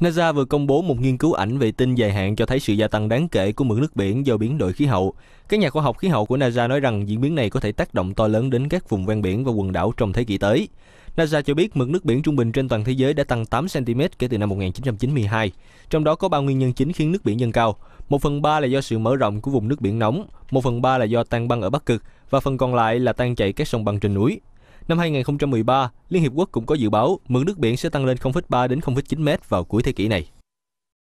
NASA vừa công bố một nghiên cứu ảnh vệ tinh dài hạn cho thấy sự gia tăng đáng kể của mực nước biển do biến đổi khí hậu. Các nhà khoa học khí hậu của NASA nói rằng diễn biến này có thể tác động to lớn đến các vùng ven biển và quần đảo trong thế kỷ tới. NASA cho biết mực nước biển trung bình trên toàn thế giới đã tăng 8 cm kể từ năm 1992, trong đó có ba nguyên nhân chính khiến nước biển dâng cao. Một phần ba là do sự mở rộng của vùng nước biển nóng, một phần ba là do tan băng ở Bắc Cực và phần còn lại là tan chảy các sông băng trên núi. Năm 2013, Liên Hiệp Quốc cũng có dự báo mực nước biển sẽ tăng lên 0,3 đến 0,9 mét vào cuối thế kỷ này.